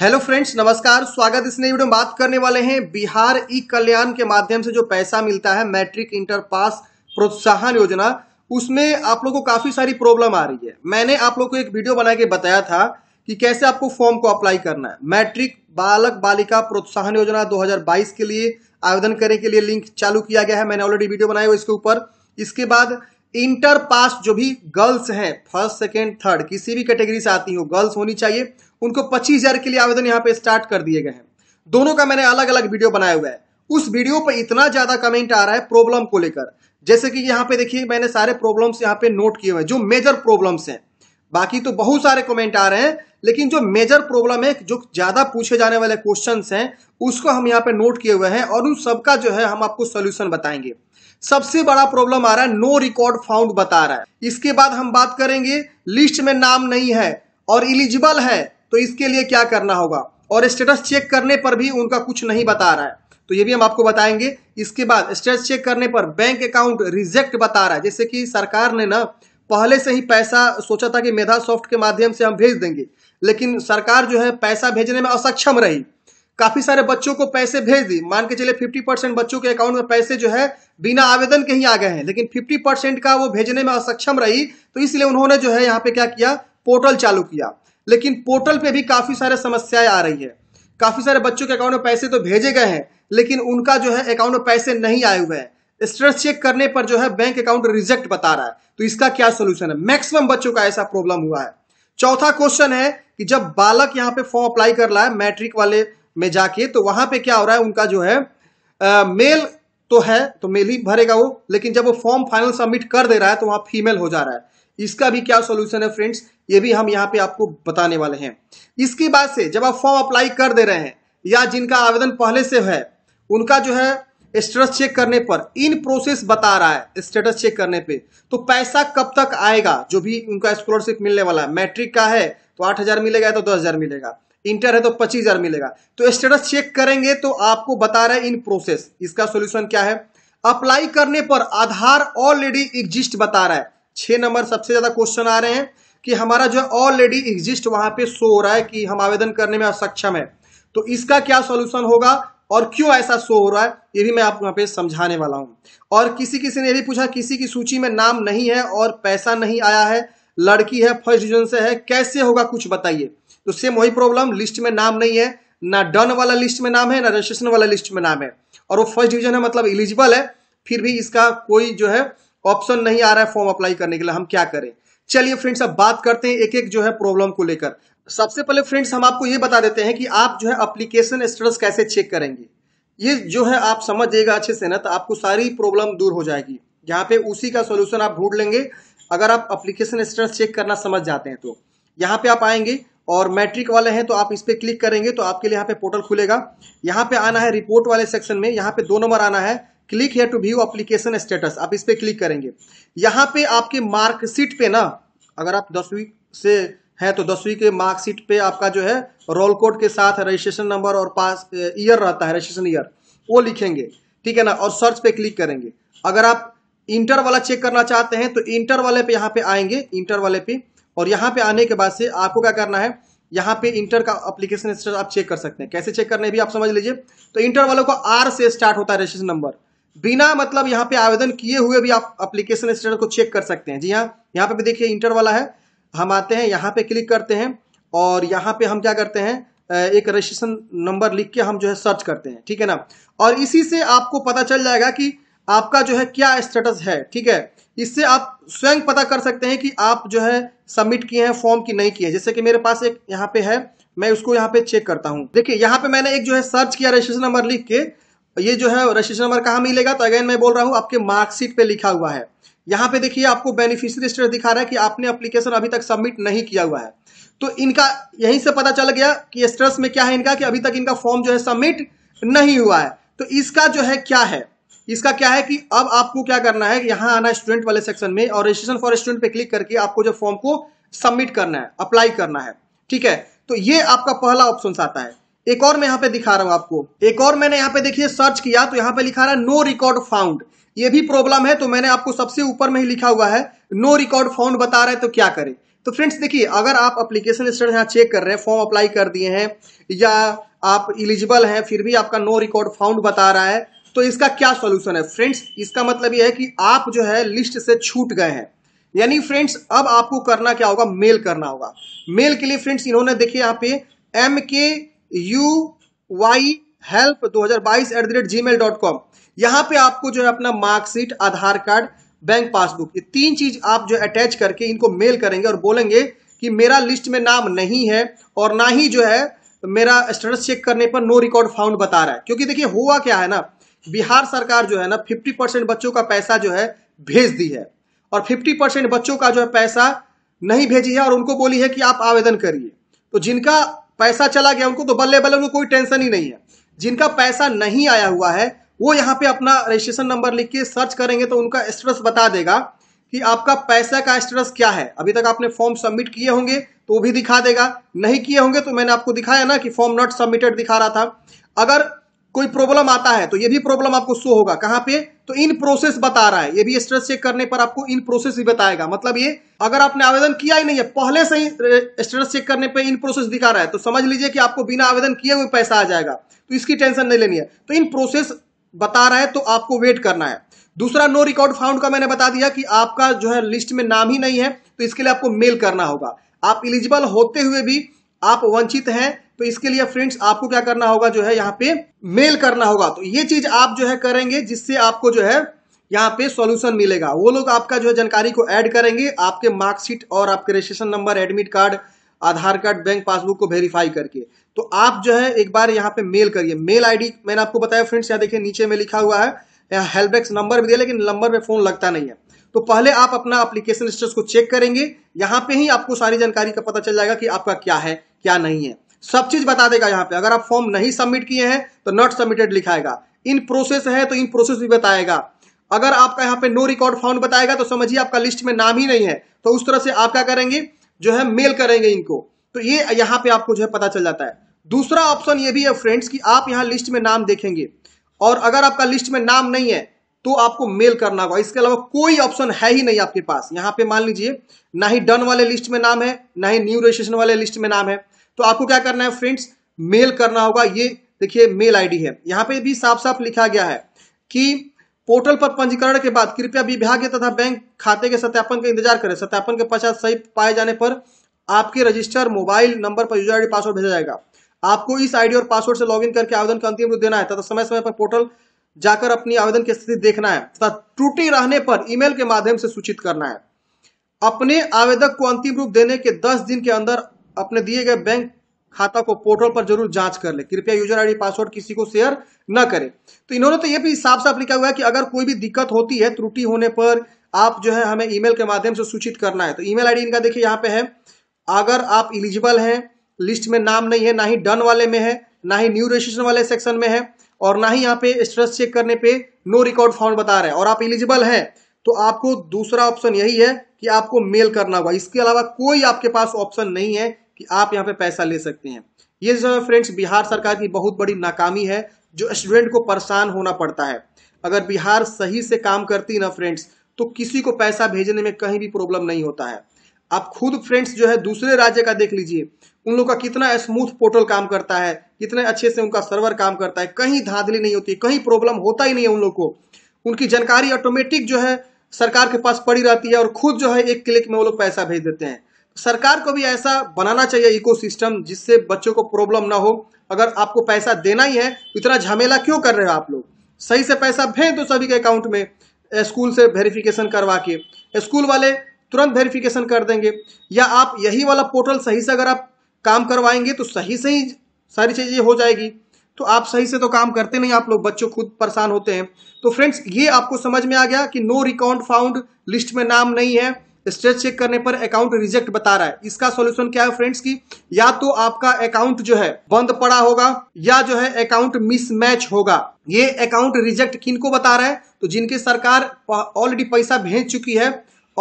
hello friends नमस्कार स्वागत इस नए वीडियो में बात करने वाले हैं बिहार ई कल्याण के माध्यम से जो पैसा मिलता है मैट्रिक इंटर पास प्रोत्साहन योजना उसमें आप लोगों को काफी सारी प्रॉब्लम आ रही है मैंने आप लोग को एक वीडियो बना के बताया था कि कैसे आपको फॉर्म को अप्लाई करना है मैट्रिक बालक बालिका प्रोत्साहन योजना दो के लिए आवेदन करने के लिए लिंक चालू किया गया है मैंने ऑलरेडी वीडियो बनाया हुआ इसके ऊपर इसके बाद इंटर पास जो भी गर्ल्स हैं फर्स्ट सेकेंड थर्ड किसी भी कैटेगरी से आती हो गर्ल्स होनी चाहिए उनको पच्चीस हजार के लिए आवेदन यहाँ पे स्टार्ट कर दिए गए हैं दोनों का मैंने अलग अलग वीडियो बनाया हुआ है उस वीडियो पर इतना ज्यादा कमेंट आ रहा है प्रॉब्लम को लेकर जैसे कि यहाँ पे देखिए मैंने सारे प्रॉब्लम्स यहाँ पे नोट किए हुए हैं जो मेजर प्रॉब्लम्स हैं बाकी तो बहुत सारे कमेंट आ रहे हैं लेकिन जो मेजर प्रॉब्लम है जो ज्यादा पूछे जाने वाले क्वेश्चन हैं उसको हम यहाँ पे नोट किए हुए हैं और उन सबका जो है हम आपको सोल्यूशन बताएंगे सबसे बड़ा प्रॉब्लम आ रहा है नो रिकॉर्ड फाउंड बता रहा है इसके बाद हम बात करेंगे लिस्ट में नाम नहीं है और इलिजिबल है तो इसके लिए क्या करना होगा और स्टेटस चेक करने पर भी उनका कुछ नहीं बता रहा है तो ये भी हम आपको बताएंगे इसके बाद स्टेटस चेक करने पर बैंक अकाउंट रिजेक्ट बता रहा है जैसे कि सरकार ने ना पहले से ही पैसा सोचा था कि मेधा सॉफ्ट के माध्यम से हम भेज देंगे लेकिन सरकार जो है पैसा भेजने में असक्षम रही काफी सारे बच्चों को पैसे भेज दी मान के चले 50 परसेंट बच्चों के अकाउंट में पैसे जो है बिना आवेदन के ही आ गए हैं लेकिन 50 परसेंट का वो भेजने में असक्षम रही तो इसलिए उन्होंने जो है यहाँ पे क्या किया पोर्टल चालू किया लेकिन पोर्टल पे भी काफी सारे समस्याएं आ रही है काफी सारे बच्चों के अकाउंट में पैसे तो भेजे गए हैं लेकिन उनका जो है अकाउंट में पैसे नहीं आए हुए हैं स्ट्रेस चेक करने पर जो है बैंक अकाउंट रिजेक्ट बता रहा है तो इसका क्या सोल्यूशन है मैक्सिमम बच्चों का ऐसा प्रॉब्लम हुआ है चौथा क्वेश्चन है कि जब बालक यहाँ पे फॉर्म अप्लाई कर रहा है मैट्रिक वाले में जाके तो वहां पे क्या हो रहा है उनका जो है आ, मेल तो है तो मेल ही भरेगा वो लेकिन जब वो फॉर्म फाइनल सबमिट कर दे रहा है तो वहां फीमेल हो जा रहा है इसका भी क्या सोल्यूशन है फ्रेंड्स ये भी हम यहाँ पे आपको बताने वाले हैं इसके बाद से जब आप फॉर्म अप्लाई कर दे रहे हैं या जिनका आवेदन पहले से है उनका जो है स्टेटस चेक करने पर इन प्रोसेस बता रहा है स्टेटस चेक करने पे तो पैसा कब तक आएगा जो भी उनका स्कॉलरशिप मिलने वाला है मैट्रिक का है तो आठ हजार मिलेगा तो दस हजार मिलेगा इंटर है तो पच्चीस हजार मिलेगा तो स्टेटस चेक करेंगे तो आपको बता रहे इन प्रोसेस इसका सोल्यूशन क्या है अप्लाई करने पर आधार ऑलरेडी एग्जिस्ट बता रहा है छह नंबर सबसे ज्यादा क्वेश्चन आ रहे हैं कि हमारा जो ऑलरेडी एग्जिस्ट वहां पे शो हो रहा है कि हम आवेदन करने में असक्षम है तो इसका क्या सोल्यूशन होगा और क्यों ऐसा शो हो रहा है ये भी मैं आपको यहाँ पे समझाने वाला हूं और किसी किसी ने भी पूछा किसी की सूची में नाम नहीं है और पैसा नहीं आया है लड़की है फर्स्ट डिविजन से है कैसे होगा कुछ बताइए तो सेम वही प्रॉब्लम लिस्ट में नाम नहीं है ना डन वाला लिस्ट में नाम है ना रजिस्ट्रेशन वाला लिस्ट में नाम है और वो फर्स्ट डिविजन है मतलब इलिजिबल है फिर भी इसका कोई जो है ऑप्शन नहीं आ रहा है फॉर्म अप्लाई करने के लिए हम क्या करें चलिए फ्रेंड्स अब बात करते हैं एक एक जो है प्रॉब्लम को लेकर सबसे पहले फ्रेंड्स हम आपको ये बता देते हैं कि आप जो है अप्लीकेशन स्टेटस कैसे चेक करेंगे ये जो है आप समझ जाइएगा अच्छे से ना तो आपको सारी प्रॉब्लम दूर हो जाएगी यहाँ पे उसी का सोल्यूशन आप ढूंढ लेंगे अगर आप अप्लीकेशन स्टेटस चेक करना समझ जाते हैं तो यहाँ पे आप आएंगे और मैट्रिक वाले हैं तो आप इस पर क्लिक करेंगे तो आपके लिए यहाँ पे पोर्टल खुलेगा यहाँ पे आना है रिपोर्ट वाले सेक्शन में यहाँ पे दो नंबर आना है click here to view application status आप इस पर क्लिक करेंगे यहाँ पे आपके मार्कशीट पे ना अगर आप दसवीं से हैं तो दसवीं के मार्कशीट पे आपका जो है रोल कोड के साथ रजिस्ट्रेशन नंबर और पास ईयर eh, रहता है रजिस्ट्रेशन ईयर वो लिखेंगे ठीक है ना और सर्च पे क्लिक करेंगे अगर आप इंटर वाला चेक करना चाहते हैं तो इंटर वाले पे यहाँ पे आएंगे इंटर वाले पे और यहाँ पे आने के बाद से आपको क्या करना है यहाँ पे इंटर का अप्लीकेशन स्टेटस आप चेक कर सकते हैं कैसे चेक करने भी आप समझ लीजिए तो इंटर वालों को आर से स्टार्ट होता है रजिस्ट्रेशन नंबर बिना मतलब यहाँ पे आवेदन किए हुए भी आप अप्लीकेशन स्टेटस को चेक कर सकते हैं जी हाँ यहाँ पे भी देखिए इंटर वाला है हम आते हैं यहाँ पे क्लिक करते हैं और यहाँ पे हम क्या करते हैं एक रजिस्ट्रेशन नंबर लिख के हम जो है सर्च करते हैं ठीक है ना और इसी से आपको पता चल जाएगा कि आपका जो है क्या स्टेटस है ठीक है इससे आप स्वयं पता कर सकते हैं कि आप जो है सबमिट किए हैं फॉर्म की नहीं किए जैसे कि मेरे पास एक यहाँ पे है मैं उसको यहाँ पे चेक करता हूँ देखिए यहाँ पे मैंने एक जो है सर्च किया रजिस्ट्रेशन नंबर लिख के ये जो है रजिस्ट्रेशन नंबर कहाँ मिलेगा तो अगेन मैं बोल रहा हूँ आपके मार्कशीट पे लिखा हुआ है यहाँ पे देखिए आपको बेनिफिशियरी स्टेट दिखा रहा है कि आपने अप्लीकेशन अभी तक सबमिट नहीं किया हुआ है तो इनका यहीं से पता चल गया कि स्ट्रेस में क्या है इनका कि अभी तक इनका फॉर्म जो है सबमिट नहीं हुआ है तो इसका जो है क्या है इसका क्या है कि अब आपको क्या करना है यहां आना स्टूडेंट वाले सेक्शन में और रजिस्ट्रेशन फॉर स्टूडेंट पे क्लिक करके आपको जो फॉर्म को सबमिट करना है अप्लाई करना है ठीक है तो ये आपका पहला ऑप्शन आता है एक और मैं यहाँ पे दिखा रहा हूं आपको एक और मैंने यहां पे देखिए सर्च किया तो यहां पे लिखा रहा है नो रिकॉर्ड फाउंड ये भी प्रॉब्लम है तो मैंने आपको सबसे ऊपर में ही लिखा हुआ है नो रिकॉर्ड फाउंड बता रहा है तो क्या करें तो फ्रेंड्स देखिए अगर आप अप्लीकेशन स्टेटस यहाँ चेक कर रहे हैं फॉर्म अप्लाई कर दिए हैं या आप इलिजिबल हैं फिर भी आपका नो रिकॉर्ड फाउंड बता रहा है तो इसका क्या सॉल्यूशन है फ्रेंड्स इसका मतलब यह है कि आप जो है लिस्ट से छूट गए हैं यानी फ्रेंड्स अब आपको करना क्या होगा मेल करना होगा मेल के लिए फ्रेंड्स इन्होंने देखिए यहाँ पे एम के यू वाई हेल्प दो हजार यहाँ पे आपको जो है अपना marksheet Aadhaar card bank passbook ये तीन चीज आप जो अटैच करके इनको मेल करेंगे और बोलेंगे कि मेरा लिस्ट में नाम नहीं है और ना ही जो है मेरा स्टेटस चेक करने पर नो रिकॉर्ड फाउंड बता रहा है क्योंकि देखिए हुआ क्या है ना बिहार सरकार जो है ना 50 परसेंट बच्चों का पैसा जो है भेज दी है और 50 परसेंट बच्चों का जो है पैसा नहीं भेजी है और उनको बोली है कि आप आवेदन करिए तो जिनका पैसा चला गया उनको तो बल्ले बल्ले उनको कोई टेंशन ही नहीं है जिनका पैसा नहीं आया हुआ है वो यहाँ पे अपना रजिस्ट्रेशन नंबर लिख के सर्च करेंगे तो उनका स्टेटस बता देगा कि आपका पैसा का स्टेटस क्या है अभी तक आपने फॉर्म सबमिट किए होंगे तो वो भी दिखा देगा नहीं किए होंगे तो मैंने आपको दिखाया ना कि फॉर्म नॉट सबमिटेड दिखा रहा था अगर कोई प्रॉब्लम आता है तो ये भी प्रॉब्लम आपको शो होगा कहां पे तो इन प्रोसेस बता रहा है ये भी स्ट्रेस चेक करने पर आपको इन प्रोसेस भी बताएगा मतलब ये अगर आपने आवेदन किया ही नहीं है पहले से ही स्ट्रेस चेक करने पे इन प्रोसेस दिखा रहा है तो समझ लीजिए कि आपको बिना आवेदन किए हुए पैसा आ जाएगा तो इसकी टेंशन नहीं लेनी है तो इन प्रोसेस बता रहा है तो आपको वेट करना है दूसरा नो रिकॉर्ड फाउंड का मैंने बता दिया कि आपका जो है लिस्ट में नाम ही नहीं है तो इसके लिए आपको मेल करना होगा आप इलिजिबल होते हुए भी आप वंचित हैं तो इसके लिए फ्रेंड्स आपको क्या करना होगा जो है यहाँ पे मेल करना होगा तो ये चीज आप जो है करेंगे जिससे आपको जो है यहाँ पे सॉल्यूशन मिलेगा वो लोग आपका जो है जानकारी को ऐड करेंगे आपके मार्कशीट और आपके registration number admit card Aadhaar card bank passbook को वेरीफाई करके तो आप जो है एक बार यहाँ पे मेल करिए मेल आईडी मैंने आपको बताया फ्रेंड्स यहाँ देखिए नीचे में लिखा हुआ है यहाँ डेस्क नंबर भी दिया लेकिन नंबर में फोन लगता नहीं है तो पहले आप अपना अप्लीकेशन स्टेटस को चेक करेंगे यहाँ पे ही आपको सारी जानकारी का पता चल जाएगा कि आपका क्या है क्या नहीं है सब चीज बता देगा यहाँ पे अगर आप फॉर्म नहीं सबमिट किए हैं तो नॉट सबमिटेड लिखाएगा इन प्रोसेस है तो इन प्रोसेस भी बताएगा अगर आपका यहाँ पे नो रिकॉर्ड फाउंड बताएगा तो समझिए आपका लिस्ट में नाम ही नहीं है तो उस तरह से आप क्या करेंगे जो है मेल करेंगे इनको तो ये यहाँ पे आपको जो है पता चल जाता है दूसरा ऑप्शन ये भी है फ्रेंड्स कि आप यहाँ लिस्ट में नाम देखेंगे और अगर आपका लिस्ट में नाम नहीं है तो आपको मेल करना होगा इसके अलावा कोई ऑप्शन है ही नहीं आपके पास यहां पे मान लीजिए ना ही डन वाले लिस्ट में नाम है ना ही न्यू रजिस्ट्रेशन वाले लिस्ट में नाम है तो आपको क्या करना है फ्रेंड्स मेल करना होगा ये देखिए मेल आईडी है यहां पे भी साफ साफ लिखा गया है कि पोर्टल पर पंजीकरण के बाद कृपया विभाग तथा बैंक खाते के सत्यापन का इंतजार करें सत्यापन के पश्चात सही पाए जाने पर आपके रजिस्टर मोबाइल नंबर पर यूजर आई पासवर्ड भेजा जाएगा आपको इस आईडी और पासवर्ड से लॉगिन करके आवेदन का अंतिम रूप देना है तथा समय समय पर पोर्टल जाकर अपनी आवेदन की स्थिति देखना है तथा त्रुटि रहने पर ईमेल के माध्यम से सूचित करना है अपने आवेदक को अंतिम रूप देने के 10 दिन के अंदर अपने दिए गए बैंक खाता को पोर्टल पर जरूर जांच कर ले कृपया यूजर आईडी पासवर्ड किसी को शेयर न करें तो इन्होंने तो ये भी साफ साफ लिखा हुआ है कि अगर कोई भी दिक्कत होती है त्रुटि होने पर आप जो है हमें ईमेल के माध्यम से सूचित करना है तो ईमेल आईडी इनका देखिए यहाँ पे है अगर आप इलिजिबल हैं लिस्ट में नाम नहीं है ना ही डन वाले में है ना ही न्यू रजिस्ट्रेशन वाले सेक्शन में है और ना ही यहाँ पे स्ट्रेस चेक करने पे नो रिकॉर्ड फॉर्म बता रहे हैं और आप एलिजिबल हैं तो आपको दूसरा ऑप्शन यही है कि आपको मेल करना होगा इसके अलावा कोई आपके पास ऑप्शन नहीं है कि आप यहाँ पे पैसा ले सकते हैं ये जो है फ्रेंड्स बिहार सरकार की बहुत बड़ी नाकामी है जो स्टूडेंट को परेशान होना पड़ता है अगर बिहार सही से काम करती ना फ्रेंड्स तो किसी को पैसा भेजने में कहीं भी प्रॉब्लम नहीं होता है आप खुद फ्रेंड्स जो है दूसरे राज्य का देख लीजिए उन लोग का कितना स्मूथ पोर्टल काम करता है इतने अच्छे से उनका सर्वर काम करता है कहीं धांधली नहीं होती कहीं प्रॉब्लम होता ही नहीं है उन लोग को उनकी जानकारी ऑटोमेटिक जो है सरकार के पास पड़ी रहती है और खुद जो है एक क्लिक में वो लोग पैसा भेज देते हैं सरकार को भी ऐसा बनाना चाहिए इकोसिस्टम जिससे बच्चों को प्रॉब्लम ना हो अगर आपको पैसा देना ही है इतना झमेला क्यों कर रहे हो आप लोग सही से पैसा भेज दो सभी के अकाउंट में स्कूल से वेरिफिकेशन करवा के स्कूल वाले तुरंत वेरिफिकेशन कर देंगे या आप यही वाला पोर्टल सही से अगर आप काम करवाएंगे तो सही से ही सारी चीजें हो जाएगी तो आप सही से तो काम करते नहीं आप लोग बच्चों खुद परेशान होते हैं तो फ्रेंड्स ये आपको समझ में आ गया कि नो रिकाउंट फाउंड लिस्ट में नाम नहीं है स्ट्रेस चेक करने पर अकाउंट रिजेक्ट बता रहा है इसका सॉल्यूशन क्या है फ्रेंड्स की या तो आपका अकाउंट जो है बंद पड़ा होगा या जो है अकाउंट मिसमैच होगा ये अकाउंट रिजेक्ट किनको बता रहा है तो जिनके सरकार ऑलरेडी पैसा भेज चुकी है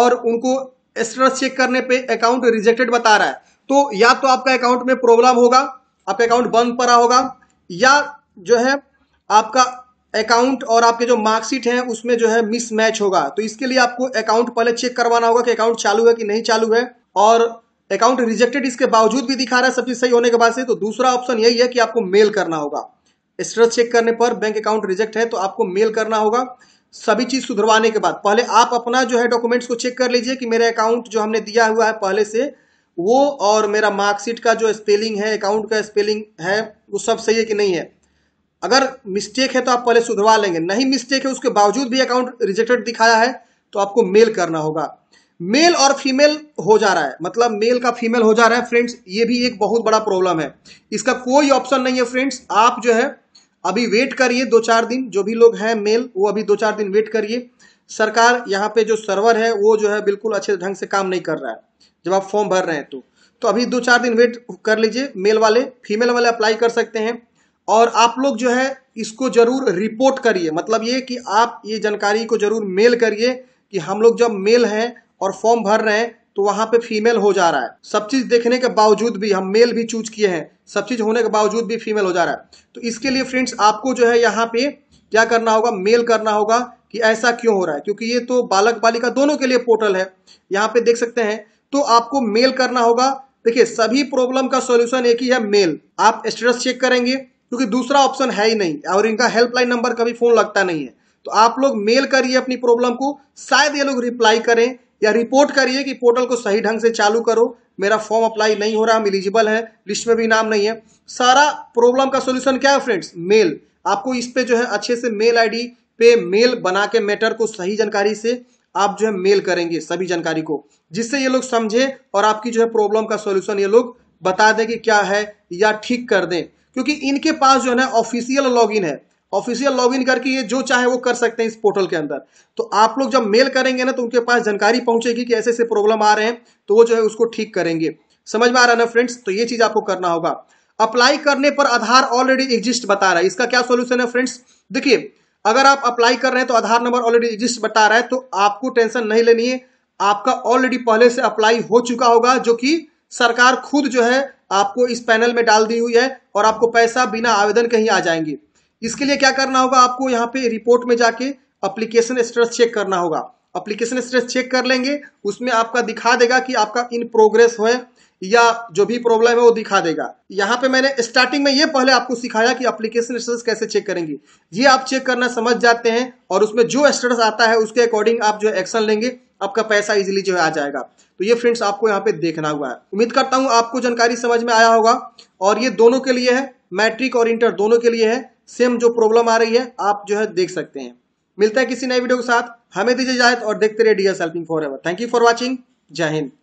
और उनको स्ट्रेस चेक करने पे अकाउंट रिजेक्टेड बता रहा है तो या तो आपका अकाउंट में प्रॉब्लम होगा आपका अकाउंट बंद पड़ा होगा या जो है आपका अकाउंट और आपके जो मार्कशीट है उसमें जो है मिसमैच होगा तो इसके लिए आपको अकाउंट पहले चेक करवाना होगा कि अकाउंट चालू है कि नहीं चालू है और अकाउंट रिजेक्टेड इसके बावजूद भी दिखा रहा है सब चीज सही होने के बाद से तो दूसरा ऑप्शन यही है कि आपको मेल करना होगा स्ट्रेस चेक करने पर बैंक अकाउंट रिजेक्ट है तो आपको मेल करना होगा सभी चीज सुधरवाने के बाद पहले आप अपना जो है डॉक्यूमेंट्स को चेक कर लीजिए कि मेरे अकाउंट जो हमने दिया हुआ है पहले से वो और मेरा मार्कशीट का जो स्पेलिंग है अकाउंट का स्पेलिंग है वो सब सही है कि नहीं है अगर मिस्टेक है तो आप पहले सुधरवा लेंगे नहीं मिस्टेक है उसके बावजूद भी अकाउंट रिजेक्टेड दिखाया है तो आपको मेल करना होगा मेल और फीमेल हो जा रहा है मतलब मेल का फीमेल हो जा रहा है फ्रेंड्स ये भी एक बहुत बड़ा प्रॉब्लम है इसका कोई ऑप्शन नहीं है फ्रेंड्स आप जो है अभी वेट करिए दो चार दिन जो भी लोग हैं मेल वो अभी दो चार दिन वेट करिए सरकार यहाँ पे जो सर्वर है वो जो है बिल्कुल अच्छे ढंग से काम नहीं कर रहा है जब आप फॉर्म भर रहे हैं तो तो अभी दो चार दिन वेट कर लीजिए मेल वाले फीमेल वाले अप्लाई कर सकते हैं और आप लोग जो है इसको जरूर रिपोर्ट करिए मतलब ये कि आप ये जानकारी को जरूर मेल करिए कि हम लोग जब मेल हैं और फॉर्म भर रहे हैं तो वहाँ पे फीमेल हो जा रहा है सब चीज़ देखने के बावजूद भी हम मेल भी चूज किए हैं सब चीज़ होने के बावजूद भी फीमेल हो जा रहा है तो इसके लिए फ्रेंड्स आपको जो है यहाँ पे क्या करना होगा मेल करना होगा कि ऐसा क्यों हो रहा है क्योंकि ये तो बालक बालिका दोनों के लिए पोर्टल है यहाँ पे देख सकते हैं तो आपको मेल करना होगा देखिए सभी प्रॉब्लम का सॉल्यूशन एक ही है मेल आप स्टेटस चेक करेंगे क्योंकि दूसरा ऑप्शन है ही नहीं और इनका हेल्पलाइन नंबर कभी फोन लगता नहीं है तो आप लोग मेल करिए अपनी प्रॉब्लम को शायद ये लोग रिप्लाई करें या रिपोर्ट करिए कि पोर्टल को सही ढंग से चालू करो मेरा फॉर्म अप्लाई नहीं हो रहा हम एलिजिबल है लिस्ट में भी नाम नहीं है सारा प्रॉब्लम का सोल्यूशन क्या है फ्रेंड्स मेल आपको इस पे जो है अच्छे से मेल आई पे मेल बना के मैटर को सही जानकारी से आप जो है मेल करेंगे सभी जानकारी को जिससे ये लोग समझे और आपकी जो है प्रॉब्लम का सोल्यूशन ये लोग बता दें कि क्या है या ठीक कर दें क्योंकि इनके पास जो है ना ऑफिशियल लॉगिन है ऑफिशियल लॉगिन करके ये जो चाहे वो कर सकते हैं इस पोर्टल के अंदर तो आप लोग जब मेल करेंगे ना तो उनके पास जानकारी पहुंचेगी कि ऐसे ऐसे प्रॉब्लम आ रहे हैं तो वो जो है उसको ठीक करेंगे समझ में आ रहा है ना फ्रेंड्स तो ये चीज आपको करना होगा अप्लाई करने पर आधार ऑलरेडी एग्जिस्ट बता रहा है इसका क्या सोल्यूशन है फ्रेंड्स देखिए अगर आप अप्लाई कर रहे हैं तो आधार नंबर ऑलरेडी एग्जिस्ट बता रहा है तो आपको टेंशन नहीं लेनी है आपका ऑलरेडी पहले से अप्लाई हो चुका होगा जो कि सरकार खुद जो है आपको इस पैनल में डाल दी हुई है और आपको पैसा बिना आवेदन के ही आ जाएंगे इसके लिए क्या करना होगा आपको यहाँ पे रिपोर्ट में जाके अप्लीकेशन स्टेटस चेक करना होगा अप्लीकेशन स्टेटस चेक कर लेंगे उसमें आपका दिखा देगा कि आपका इन प्रोग्रेस है या जो भी प्रॉब्लम है वो दिखा देगा यहाँ पे मैंने स्टार्टिंग में ये पहले आपको सिखाया कि एप्लीकेशन स्टेटस कैसे चेक करेंगे ये आप चेक करना समझ जाते हैं और उसमें जो स्टेटस आता है उसके अकॉर्डिंग आप जो एक्शन लेंगे आपका पैसा इजिली जो है आ जाएगा तो ये फ्रेंड्स आपको यहाँ पे देखना हुआ है उम्मीद करता हूँ आपको जानकारी समझ में आया होगा और ये दोनों के लिए है मैट्रिक और इंटर दोनों के लिए है सेम जो प्रॉब्लम आ रही है आप जो है देख सकते हैं मिलता है किसी नए वीडियो के साथ हमें दीजिए इजाजत और देखते रहिए DS helping forever thank you for watching जय हिंद